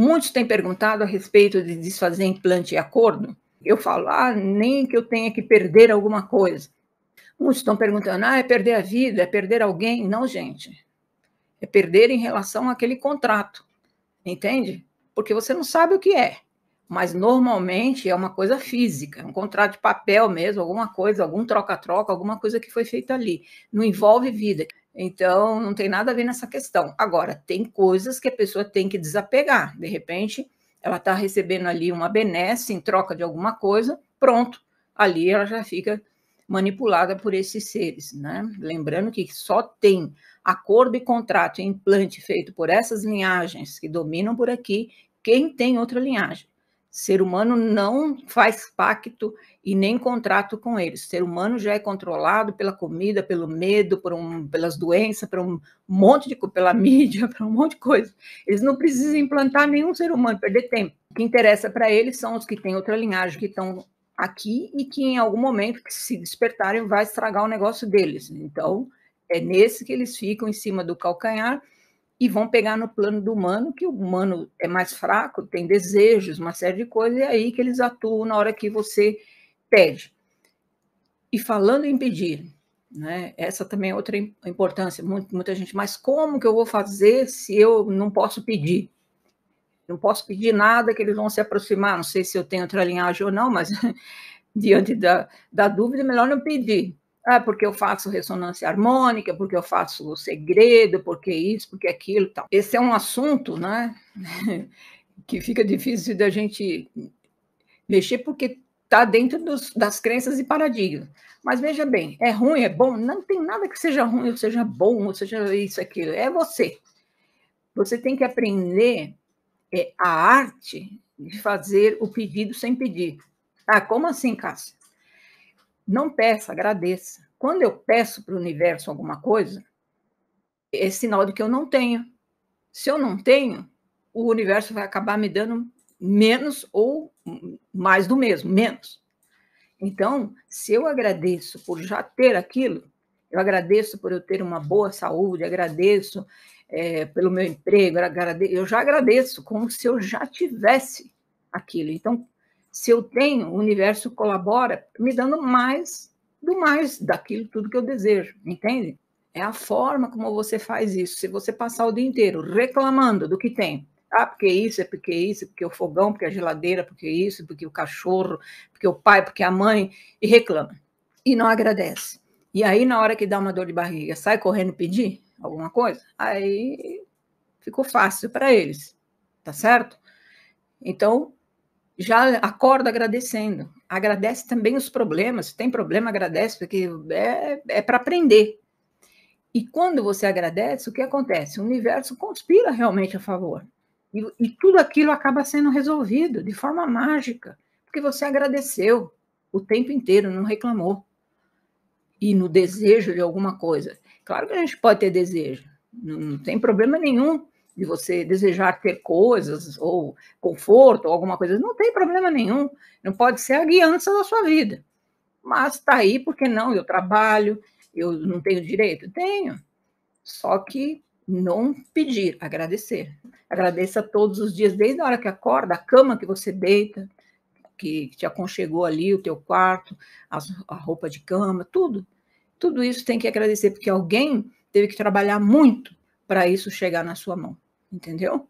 Muitos têm perguntado a respeito de desfazer implante e acordo. Eu falo, ah, nem que eu tenha que perder alguma coisa. Muitos estão perguntando, ah, é perder a vida, é perder alguém. Não, gente. É perder em relação àquele contrato, entende? Porque você não sabe o que é. Mas normalmente é uma coisa física, é um contrato de papel mesmo, alguma coisa, algum troca-troca, alguma coisa que foi feita ali. Não envolve vida. Então, não tem nada a ver nessa questão. Agora, tem coisas que a pessoa tem que desapegar. De repente, ela está recebendo ali uma benesse em troca de alguma coisa, pronto. Ali ela já fica manipulada por esses seres, né? Lembrando que só tem acordo e contrato e implante feito por essas linhagens que dominam por aqui quem tem outra linhagem. Ser humano não faz pacto e nem contrato com eles. O ser humano já é controlado pela comida, pelo medo, por um, pelas doenças, por um monte de pela mídia, por um monte de coisa. Eles não precisam implantar nenhum ser humano, perder tempo. O que interessa para eles são os que têm outra linhagem, que estão aqui e que em algum momento que se despertarem vai estragar o negócio deles. Então, é nesse que eles ficam em cima do calcanhar e vão pegar no plano do humano, que o humano é mais fraco, tem desejos, uma série de coisas, e é aí que eles atuam na hora que você pede. E falando em pedir, né, essa também é outra importância, muita gente, mas como que eu vou fazer se eu não posso pedir? Não posso pedir nada que eles vão se aproximar, não sei se eu tenho outra linhagem ou não, mas diante da, da dúvida, é melhor não pedir ah, porque eu faço ressonância harmônica, porque eu faço o segredo, porque isso, porque aquilo tal. Esse é um assunto, né, que fica difícil da gente mexer porque está dentro dos, das crenças e paradigmas. Mas veja bem, é ruim, é bom? Não tem nada que seja ruim, ou seja bom, ou seja isso, aquilo. É você. Você tem que aprender é, a arte de fazer o pedido sem pedir. Ah, como assim, Cássia? Não peça, agradeça. Quando eu peço para o universo alguma coisa, é sinal de que eu não tenho. Se eu não tenho, o universo vai acabar me dando menos ou mais do mesmo, menos. Então, se eu agradeço por já ter aquilo, eu agradeço por eu ter uma boa saúde, agradeço é, pelo meu emprego, agradeço, eu já agradeço como se eu já tivesse aquilo. Então, se eu tenho, o universo colabora, me dando mais do mais daquilo tudo que eu desejo, entende? É a forma como você faz isso. Se você passar o dia inteiro reclamando do que tem, ah, porque isso, é porque isso, porque o fogão, porque a geladeira, porque isso, porque o cachorro, porque o pai, porque a mãe, e reclama. E não agradece. E aí, na hora que dá uma dor de barriga, sai correndo pedir alguma coisa, aí ficou fácil para eles, tá certo? Então, já acorda agradecendo. Agradece também os problemas. Se tem problema, agradece, porque é, é para aprender. E quando você agradece, o que acontece? O universo conspira realmente a favor. E, e tudo aquilo acaba sendo resolvido de forma mágica, porque você agradeceu o tempo inteiro, não reclamou. E no desejo de alguma coisa. Claro que a gente pode ter desejo, não, não tem problema nenhum de você desejar ter coisas ou conforto ou alguma coisa, não tem problema nenhum, não pode ser a guiança da sua vida. Mas está aí, porque não? Eu trabalho, eu não tenho direito? Tenho. Só que não pedir, agradecer. Agradeça todos os dias, desde a hora que acorda, a cama que você deita, que te aconchegou ali, o teu quarto, a roupa de cama, tudo. Tudo isso tem que agradecer, porque alguém teve que trabalhar muito para isso chegar na sua mão entendeu?